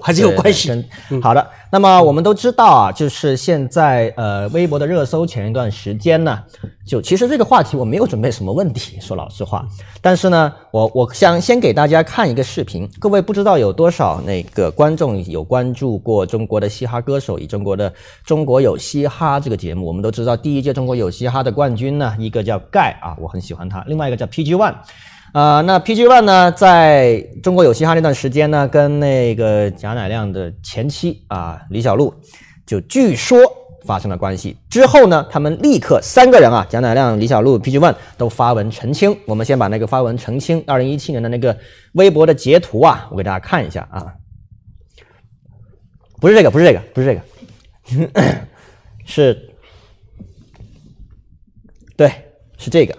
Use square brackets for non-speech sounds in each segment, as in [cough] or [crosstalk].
还是有关系。好的，那么我们都知道啊，就是现在呃，微博的热搜前一段时间呢，就其实这个话题我没有准备什么问题，说老实话。但是呢，我我想先给大家看一个视频。各位不知道有多少那个观众有关注过中国的嘻哈歌手与中国的《中国有嘻哈》这个节目。我们都知道第一届《中国有嘻哈》的冠军呢，一个叫盖啊，我很喜欢他；另外一个叫 PG One。啊，那 PG One 呢，在中国有嘻哈那段时间呢，跟那个贾乃亮的前妻啊，李小璐，就据说发生了关系。之后呢，他们立刻三个人啊，贾乃亮、李小璐、PG One 都发文澄清。我们先把那个发文澄清，二零一七年的那个微博的截图啊，我给大家看一下啊，不是这个，不是这个，不是这个，[coughs] 是，对，是这个。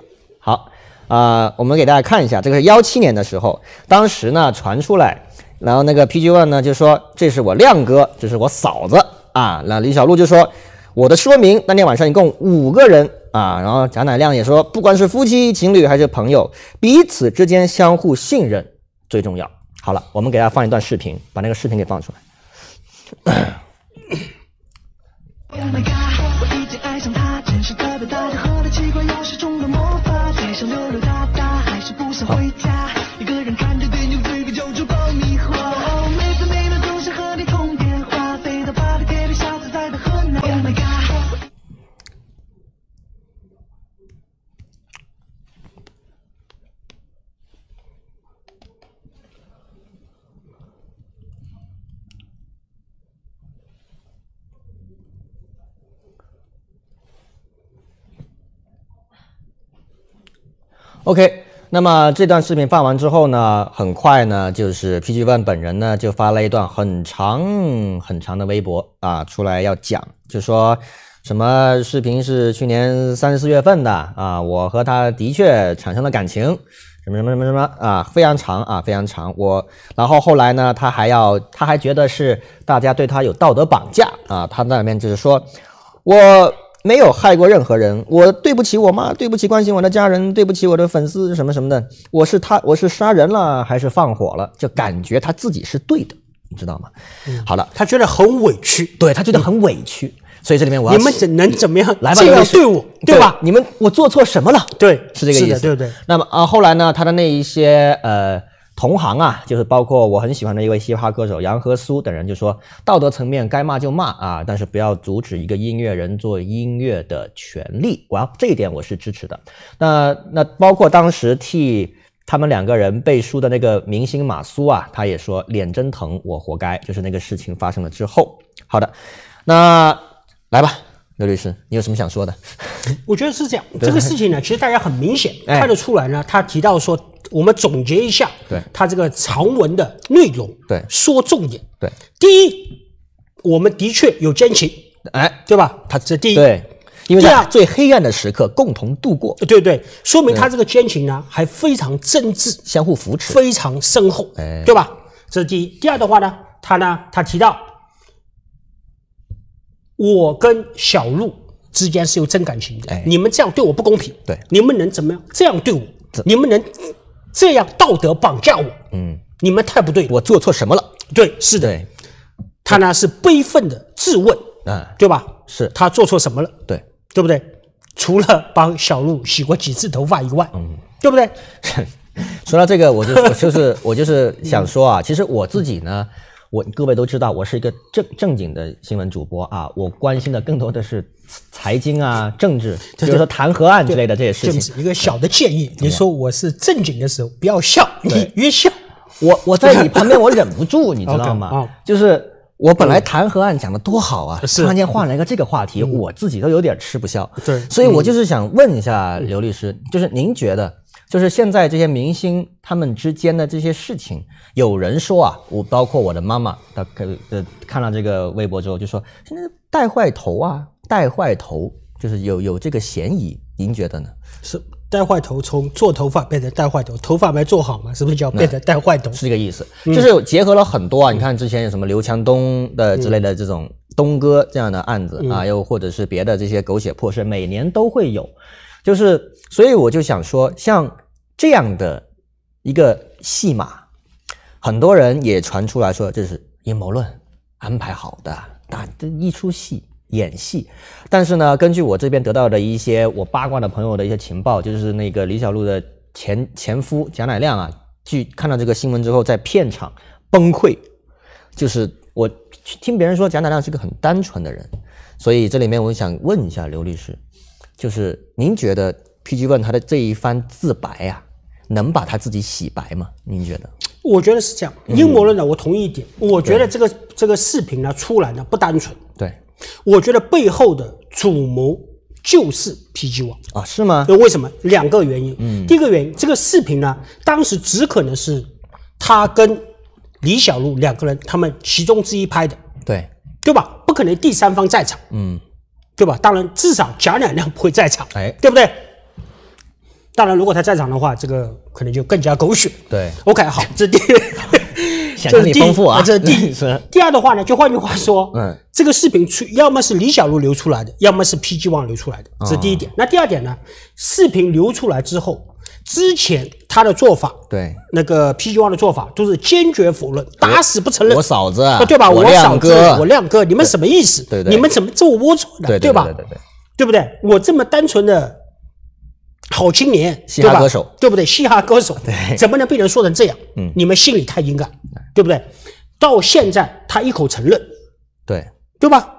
啊，我们给大家看一下，这个是幺七年的时候，当时呢传出来，然后那个 PG One 呢就说这是我亮哥，这是我嫂子啊。那李小璐就说我的说明，那天晚上一共五个人啊。然后贾乃亮也说，不管是夫妻情侣还是朋友，彼此之间相互信任最重要。好了，我们给大家放一段视频，把那个视频给放出来。Oh God. my OK，那么这段视频放完之后呢，很快呢，就是 PG One 本人呢就发了一段很长很长的微博啊，出来要讲，就说什么视频是去年三四月份的啊，我和他的确产生了感情，什么什么什么什么啊，非常长啊，非常长。我，然后后来呢，他还要，他还觉得是大家对他有道德绑架啊，他那边就是说我。没有害过任何人，我对不起我妈，对不起关心我的家人，对不起我的粉丝什么什么的。我是他，我是杀人了还是放火了？就感觉他自己是对的，你知道吗？好了，他觉得很委屈，对他觉得很委屈，所以这里面我要你们怎能怎么样来吧？这样对我对吧？你们我做错什么了？对，是这个意思，对不对。那么啊，后来呢，他的那一些呃。同行啊，就是包括我很喜欢的一位嘻哈歌手杨和苏等人，就说道德层面该骂就骂啊，但是不要阻止一个音乐人做音乐的权利。我要这一点我是支持的。那那包括当时替他们两个人背书的那个明星马苏啊，他也说脸真疼，我活该。就是那个事情发生了之后，好的，那来吧，刘律师，你有什么想说的？[laughs] 我觉得是这样，这个事情呢，其实大家很明显看得出来呢，他提到说。我们总结一下，对他这个长文的内容，对，说重点，对，第一，我们的确有奸情，哎，对吧？他这第一，对，因为这最黑暗的时刻共同度过，对对，说明他这个奸情呢还非常真挚，相互扶持非常深厚，哎，对吧？这是第一，第二的话呢，他呢他提到，我跟小鹿。之间是有真感情的，哎，你们这样对我不公平，对，你们能怎么样？这样对我，你们能？这样道德绑架我，嗯，你们太不对，我做错什么了？对，是的，他呢是悲愤的质问，啊，对吧？是，他做错什么了？对，对不对？除了帮小鹿洗过几次头发以外，嗯，对不对？除 [laughs] 了这个，我就就是我就是想说啊，其实我自己呢。我各位都知道，我是一个正正经的新闻主播啊，我关心的更多的是财经啊、政治，就是说弹劾案之类的这些事情。一个小的建议，你说我是正经的时候不要笑，你越笑，我我在你旁边我忍不住，你知道 [laughs] 吗？就是我本来弹劾案讲的多好啊，突然间换了一个这个话题，我自己都有点吃不消。对，所以我就是想问一下刘律师，就是您觉得？就是现在这些明星他们之间的这些事情，有人说啊，我包括我的妈妈，她概呃看了这个微博之后就说，现在带坏头啊，带坏头就是有有这个嫌疑，您觉得呢？是带坏头，从做头发变成带坏头，头发没做好嘛，是不是叫变成带坏头？是这个意思，就是结合了很多啊，你看之前有什么刘强东的之类的这种东哥这样的案子啊，又或者是别的这些狗血破事，每年都会有，就是。所以我就想说，像这样的一个戏码，很多人也传出来说这是阴谋论安排好的，打这一出戏演戏。但是呢，根据我这边得到的一些我八卦的朋友的一些情报，就是那个李小璐的前前夫贾乃亮啊，去看到这个新闻之后，在片场崩溃。就是我听别人说，贾乃亮是个很单纯的人，所以这里面我想问一下刘律师，就是您觉得？PGone 他的这一番自白啊，能把他自己洗白吗？您觉得？我觉得是这样，阴谋论呢，我同意一点。我觉得这个这个视频呢出来呢不单纯。对，我觉得背后的主谋就是 PGone 啊？是吗？那为什么？两个原因。嗯，第一个原因，这个视频呢，当时只可能是他跟李小璐两个人他们其中之一拍的。对，对吧？不可能第三方在场。嗯，对吧？当然，至少贾乃亮不会在场。哎，对不对？当然，如果他在场的话，这个可能就更加狗血。对，OK，好，[laughs] 这第，这是第，这第一是。第二的话呢，就换句话说，嗯，这个视频出，要么是李小璐流出来的，要么是 PG One 流出来的，这是第一点。那第二点呢，视频流出来之后，之前他的做法，对，那个 PG One 的做法都是坚决否认，打死不承认。我嫂子，对吧？我亮哥，我亮哥，你们什么意思？对对。你们怎么这么龌龊的，对吧？对对对。对不对？我这么单纯的。好青年，对吧？歌手，对不对？嘻哈歌手，[laughs] 对，怎么能被人说成这样？嗯，你们心里太阴暗，对不对？到现在他一口承认，对，对吧？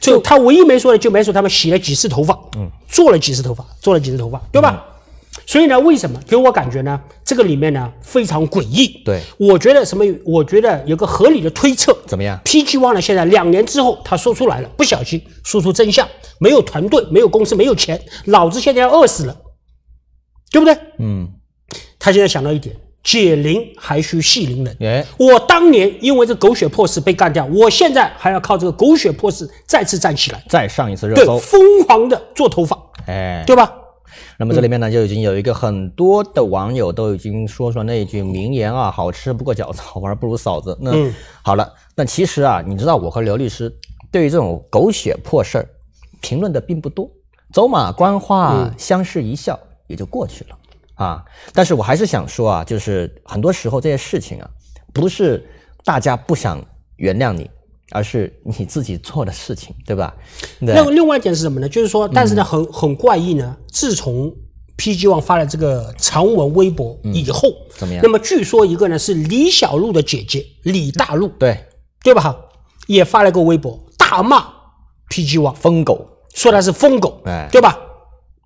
就他唯一没说的，就没说他们洗了几次头发，嗯，做了几次头发，做了几次头发，对吧？所以呢，为什么给我感觉呢？这个里面呢，非常诡异。对，我觉得什么？我觉得有个合理的推测，怎么样？PG One 呢？现在两年之后，他说出来了，不小心说出真相，没有团队，没有公司，没有钱，老子现在要饿死了。对不对？嗯，他现在想到一点，解铃还需系铃人。哎，我当年因为这狗血破事被干掉，我现在还要靠这个狗血破事再次站起来，再上一次热搜，疯狂的做头发，哎，对吧？那么这里面呢，就已经有一个很多的网友都已经说出那句名言啊：好吃不过饺子，好玩不如嫂子。那好了，那其实啊，你知道我和刘律师对于这种狗血破事儿评论的并不多，走马观花，相视一笑。也就过去了，啊！但是我还是想说啊，就是很多时候这些事情啊，不是大家不想原谅你，而是你自己做的事情，对吧？那另外一点是什么呢？就是说，但是呢，很很怪异呢。自从 PG One 发了这个长文微博以后，怎么样？那么据说一个呢是李小璐的姐姐李大璐，对对吧？也发了个微博大骂 PG One 疯狗，说他是疯狗，哎，对吧？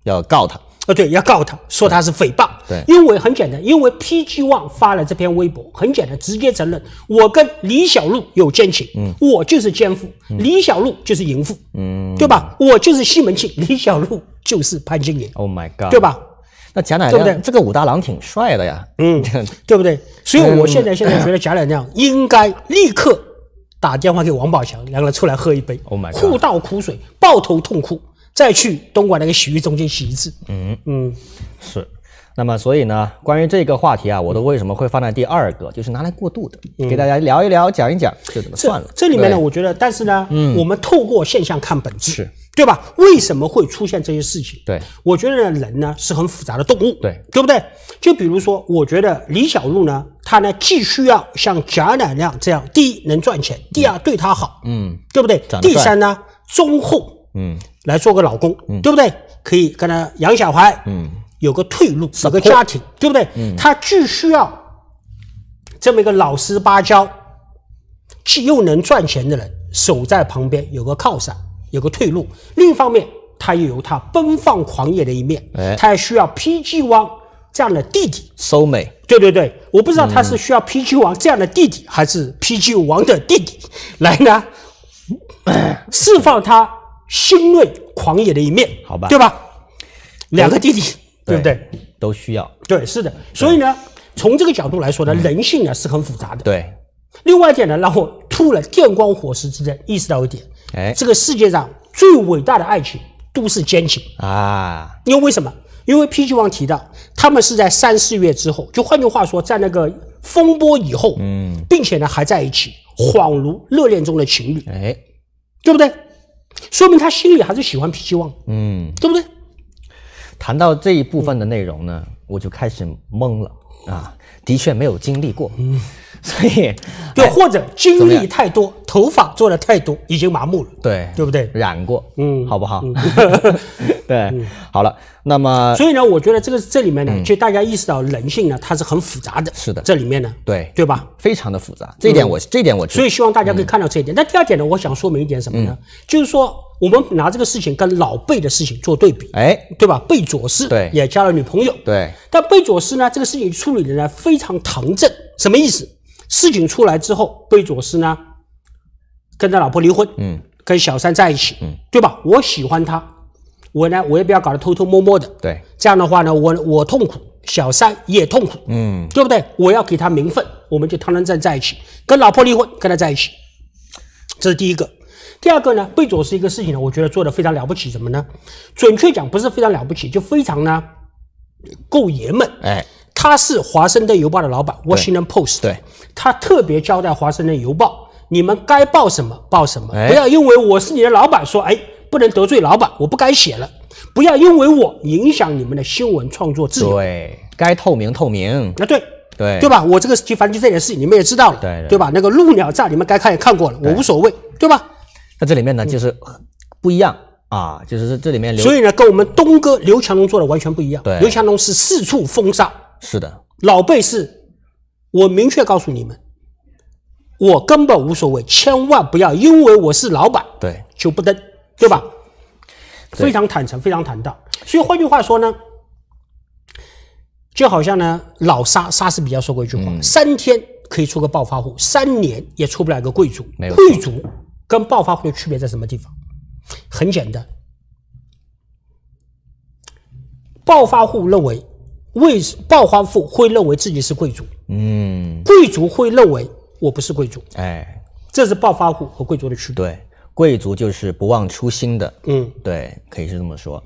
要告他。呃，对，要告他说他是诽谤。对，因为很简单，因为 PG One 发了这篇微博，很简单，直接承认我跟李小璐有奸情，我就是奸夫，李小璐就是淫妇，嗯，对吧？我就是西门庆，李小璐就是潘金莲，Oh my god，对吧？那贾乃亮，这个武大郎挺帅的呀，嗯，[laughs] 对不对？所以我现在现在觉得贾乃亮应该立刻打电话给王宝强，两个人出来喝一杯，o h my god，互倒苦水，抱头痛哭。再去东莞那个洗浴中心洗一次。嗯嗯，是。那么所以呢，关于这个话题啊，我都为什么会放在第二个，就是拿来过渡的，给大家聊一聊，讲一讲，就这么算了。这里面呢，我觉得，但是呢，嗯，我们透过现象看本质，对吧？为什么会出现这些事情？对，我觉得人呢是很复杂的动物，对，对不对？就比如说，我觉得李小璐呢，她呢既需要像贾乃亮这样，第一能赚钱，第二对她好，嗯，对不对？第三呢忠厚。嗯，来做个老公，对不对？可以跟他养小孩，嗯，有个退路，找个家庭，对不对？嗯，他既需要这么一个老实巴交、既又能赚钱的人守在旁边，有个靠山，有个退路。另一方面，他又有他奔放狂野的一面，他需要 PG 王这样的弟弟收美。对对对，我不知道他是需要 PG 王这样的弟弟，还是 PG 王的弟弟来呢？释放他。新锐狂野的一面，好吧，对吧？两个弟弟，对不对？都需要。对，是的。所以呢，从这个角度来说呢，人性呢是很复杂的。对。另外一点呢，让我突然电光火石之间意识到一点：哎，这个世界上最伟大的爱情都是奸情啊！因为为什么？因为 P G 王提到他们是在三四月之后，就换句话说，在那个风波以后，嗯，并且呢还在一起，恍如热恋中的情侣。哎，对不对？说明他心里还是喜欢脾气旺，嗯，对不对？谈到这一部分的内容呢，我就开始懵了啊，的确没有经历过。所以，[laughs] 就或者经历太多，头发做的太多，已经麻木了。对，对不对？染过，嗯，好不好？嗯、[laughs] 对，好了。那么，所以呢，我觉得这个这里面呢，就大家意识到人性呢，它是很复杂的。是的，这里面呢，对，对吧？非常的复杂，这一点我，这一点我。所以希望大家可以看到这一点。那第二点呢，我想说明一点什么呢？就是说，我们拿这个事情跟老贝的事情做对比。哎，对吧？贝佐斯对也交了女朋友。对。但贝佐斯呢，这个事情处理的呢非常堂正。什么意思？事情出来之后，贝佐斯呢，跟他老婆离婚，嗯，跟小三在一起，嗯，对吧？我喜欢他，我呢，我也不要搞得偷偷摸摸的，对。这样的话呢，我我痛苦，小三也痛苦，嗯，对不对？我要给他名分，我们就堂堂正正在一起，跟老婆离婚，跟他在一起。这是第一个。第二个呢，贝佐斯一个事情呢，我觉得做的非常了不起，什么呢？准确讲不是非常了不起，就非常呢，够爷们，哎。他是华盛顿邮报的老板，Washington Post。对，他特别交代华盛顿邮报：你们该报什么报什么，不要因为我是你的老板说，哎，不能得罪老板，我不该写了。不要因为我影响你们的新闻创作自由。对，该透明透明。那对对对吧？我这个就反正就这点事情，你们也知道了，对对吧？那个鹭鸟诈你们该看也看过了，我无所谓，对吧？那这里面呢，就是不一样啊，就是这里面所以呢，跟我们东哥刘强东做的完全不一样。刘强东是四处封杀。是的，老贝是我明确告诉你们，我根本无所谓，千万不要因为我是老板，对就不登，对吧？非常坦诚，非常坦荡。所以换句话说呢，就好像呢，老沙莎士比亚说过一句话：三天可以出个暴发户，三年也出不了一个贵族。贵族跟暴发户的区别在什么地方？很简单，暴发户认为。为暴发户会认为自己是贵族，嗯，贵族会认为我不是贵族，哎，这是暴发户和贵族的区别。对，贵族就是不忘初心的，嗯，对，可以是这么说。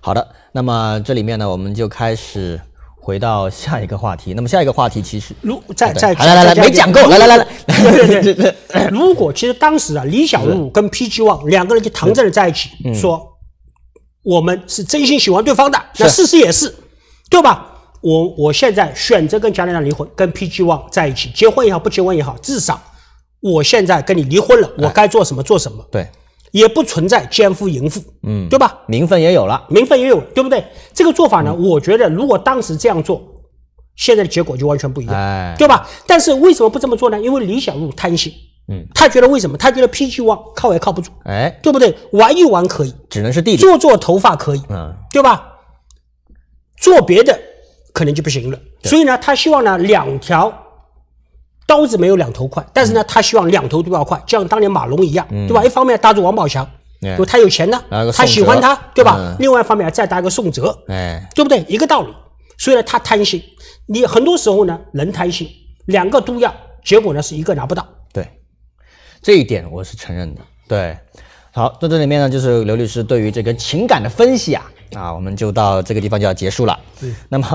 好的，那么这里面呢，我们就开始回到下一个话题。那么下一个话题其实，如在在，来来来，没讲够，来来来来，对对对对。如果其实当时啊，李小璐跟 PG One 两个人就堂正的在一起说，我们是真心喜欢对方的，那事实也是，对吧？我我现在选择跟贾拿大离婚，跟 PG One 在一起，结婚也好，不结婚也好，至少我现在跟你离婚了，我该做什么做什么。对，也不存在奸夫淫妇，嗯，对吧？名分也有了，名分也有，对不对？这个做法呢，我觉得如果当时这样做，现在的结果就完全不一样，哎，对吧？但是为什么不这么做呢？因为李小璐贪心，嗯，他觉得为什么？他觉得 PG One 靠也靠不住，哎，对不对？玩一玩可以，只能是弟弟做做头发可以，嗯，对吧？做别的。可能就不行了，所以呢，他希望呢，两条刀子没有两头快，但是呢，他希望两头都要快，就像当年马龙一样，对吧？一方面搭住王宝强，对，他有钱呢，他喜欢他，对吧？另外一方面再搭一个宋喆，哎，对不对？一个道理。所以呢，他贪心，你很多时候呢，人贪心，两个都要，结果呢是一个拿不到。对，这一点我是承认的。对，好，那这里面呢，就是刘律师对于这个情感的分析啊，啊，我们就到这个地方就要结束了。对，那么。